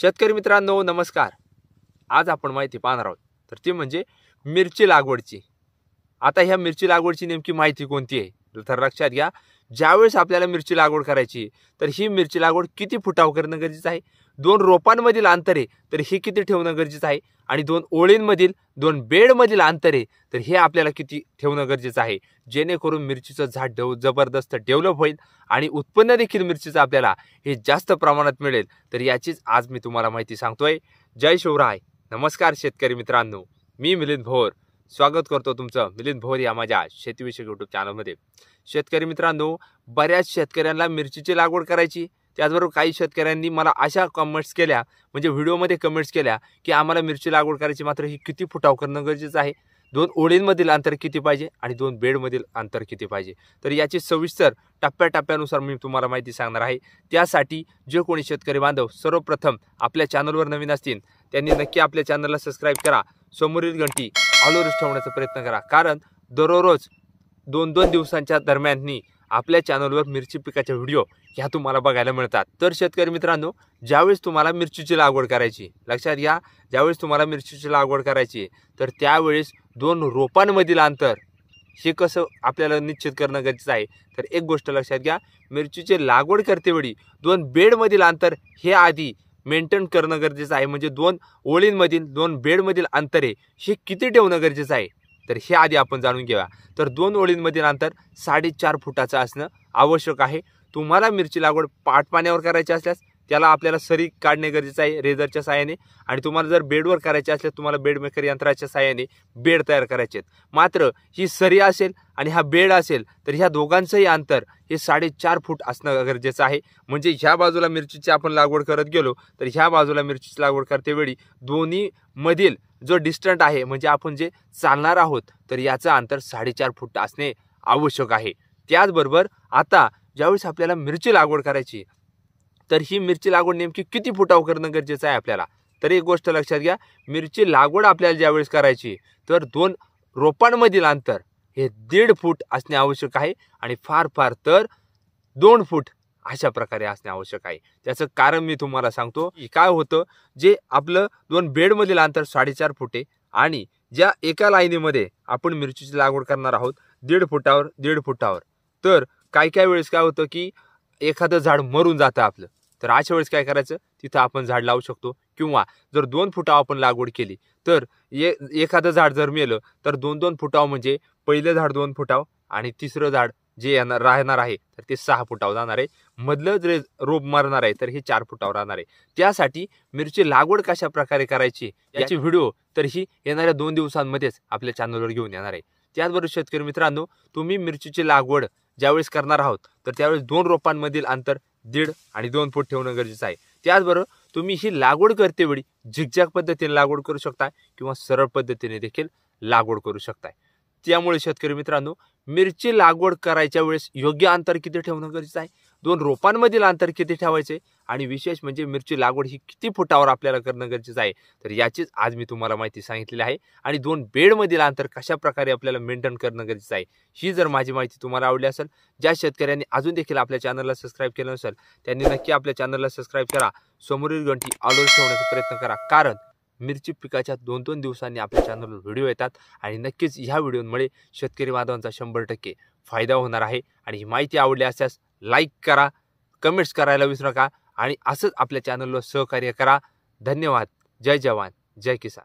शेतकरी मित्रांनो नमस्कार आज आपण माहिती पाहणार आहोत तर ती म्हणजे मिरची लागवडची आता ह्या मिरची लागवडची नेमकी माहिती कोणती आहे तर लक्षात घ्या ज्यावेळेस आपल्याला मिरची लागवड करायची तर ही मिरची लागवड किती फुटाव करणं गरजेचं आहे दोन रोपांमधील अंतरे तर हे किती ठेवणं गरजेचं आहे आणि दोन ओळींमधील दोन बेडमधील अंतरे तर हे आपल्याला किती ठेवणं गरजेचं आहे जेणेकरून मिरचीचं झाड डेव जबरदस्त डेव्हलप होईल आणि उत्पन्न देखील मिरचीचं आपल्याला हे जास्त प्रमाणात मिळेल तर याचीच आज मी तुम्हाला माहिती सांगतोय जय शिवराय नमस्कार शेतकरी मित्रांनो मी मिलिंद भोर स्वागत करतो तुमचं मिलिंद भोर या माझ्या शेतीविषयक युट्यूब चॅनलमध्ये शेतकरी मित्रांनो बऱ्याच शेतकऱ्यांना मिरचीची लागवड करायची त्याचबरोबर काही शेतकऱ्यांनी मला अशा कमेंट्स केल्या म्हणजे व्हिडिओमध्ये कमेंट्स केल्या की आम्हाला मिरची लागवड करायची मात्र ही किती फुटाव करणं गरजेचं आहे दोन ओळींमधील अंतर किती पाहिजे आणि दोन बेडमधील अंतर किती पाहिजे तर याची सविस्तर टप्प्याटप्प्यानुसार मी तुम्हाला माहिती सांगणार आहे त्यासाठी जे कोणी शेतकरी बांधव सर्वप्रथम आपल्या चॅनलवर नवीन असतील त्यांनी नक्की आपल्या चॅनलला सबस्क्राईब करा समोरील घंटी अलोरच ठेवण्याचा प्रयत्न करा कारण दररोज दोन दोन दिवसांच्या दरम्याननी आपल्या चॅनलवर मिरची पिकाच्या व्हिडिओ ह्या तुम्हाला बघायला मिळतात तर शेतकरी मित्रांनो ज्यावेळेस तुम्हाला मिरचीची लागवड करायची लक्षात घ्या ज्यावेळेस तुम्हाला मिरचीची लागवड करायची तर त्यावेळेस दोन रोपांमधील अंतर हे कसं आपल्याला निश्चित करणं गरजेचं आहे तर एक गोष्ट लक्षात घ्या मिरचीची लागवड करतेवेळी दोन बेडमधील अंतर हे आधी मेंटेन करणं गरजेचं आहे म्हणजे दोन ओळींमधील दोन बेडमधील अंतरे हे किती ठेवणं गरजेचं आहे तर हे आधी आपण जाणून घेऊया तर दोन ओळींमधील अंतर साडेचार फुटाचं असणं आवश्यक आहे तुम्हाला मिरची लागवड पाटपाण्यावर करायची असल्यास त्याला आपल्याला सरी काढणे गरजेचं आहे रेझरच्या साहाय्याने आणि तुम्हाला जर बेडवर करायचे असेल तुम्हाला बेडमेकर यंत्राच्या साहाय्याने बेड तयार करायचे आहेत मात्र ही सरी असेल आणि हा बेड असेल तर ह्या दोघांचंही अंतर हे साडेचार फूट असणं गरजेचं आहे म्हणजे ह्या बाजूला मिरचीची आपण लागवड करत गेलो तर ह्या बाजूला मिरचीची लागवड करतेवेळी दोन्हीमधील जो डिस्टंट आहे म्हणजे आपण जे चालणार आहोत तर याचं अंतर साडेचार फूट असणे आवश्यक आहे त्याचबरोबर आता ज्यावेळेस आपल्याला मिरची लागवड करायची तर ही मिरची लागवड नेमकी किती फुटाव करणं गरजेचं आहे आपल्याला तर एक गोष्ट लक्षात घ्या मिरची लागवड आपल्याला ज्यावेळेस करायची तर दोन रोपांमधील अंतर हे दीड फूट असणे आवश्यक आहे आणि फार फार तर दोन फूट अशा प्रकारे असणे आवश्यक आहे त्याचं कारण मी तुम्हाला सांगतो काय होतं जे आपलं दोन बेडमधील अंतर साडेचार फुटे आणि ज्या एका लाईनीमध्ये आपण मिरचीची लागवड करणार आहोत दीड फुटावर दीड फुटावर तर काही काय वेळेस काय होतं की एखादं झाड मरून जातं आपलं तर अशा वेळेस काय करायचं तिथं आपण झाड लावू शकतो किंवा जर दोन फुटाव आपण लागवड केली तर ए एखादं झाड जर मेलं तर दोन दोन फुटाव म्हणजे पहिलं झाड दोन फुटाव आणि तिसरं झाड जे येणार राहणार आहे तर ते सहा फुटाव जाणार आहे मधलं जर रोप मारणार आहे तर हे चार फुटावर राहणार आहे त्यासाठी मिरची लागवड कशा प्रकारे करायची याची व्हिडिओ तर ही येणाऱ्या दोन दिवसांमध्येच आपल्या चॅनलवर घेऊन येणार आहे त्याचबरोबर शेतकरी मित्रांनो तुम्ही मिरचीची लागवड ज्यावेळेस करणार आहोत तर त्यावेळेस दोन रोपांमधील अंतर दीड आणि दोन फूट ठेवणं गरजेचं आहे त्याचबरोबर तुम्ही ही लागवड करतेवेळी झिगझॅग पद्धतीने लागवड करू शकता किंवा सरळ पद्धतीने देखील लागवड करू शकताय त्यामुळे शेतकरी मित्रांनो मिरची लागवड करायच्या वेळेस योग्य अंतर किती ठेवणं गरजेचं आहे दोन रोपांमधील अंतर किती ठेवायचे आणि विशेष म्हणजे मिरची लागवड ही किती फुटावर आपल्याला करणं गरजेचं आहे तर याचीच आज मी तुम्हाला माहिती सांगितलेली आहे आणि दोन बेडमधील अंतर कशा प्रकारे आपल्याला मेंटेन करणं गरजेचं आहे ही जर माझी माहिती तुम्हाला आवडली असेल ज्या शेतकऱ्यांनी अजून देखील आपल्या चॅनलला सबस्क्राईब केलं नसेल त्यांनी नक्की आपल्या चॅनलला सबस्क्राईब करा समोरील घंटी ऑलवर ठेवण्याचा प्रयत्न करा कारण मिरची पिकाच्या दोन दोन दिवसांनी आपल्या चॅनलवर व्हिडिओ येतात आणि नक्कीच ह्या व्हिडिओमुळे शेतकरी बांधवांचा शंभर टक्के फायदा होणार आहे आणि ही माहिती आवडली असल्यास लाईक करा कमेंट्स करायला विसरू नका आणि असंच आपल्या चॅनलवर सहकार्य करा धन्यवाद जय जवान जय किसान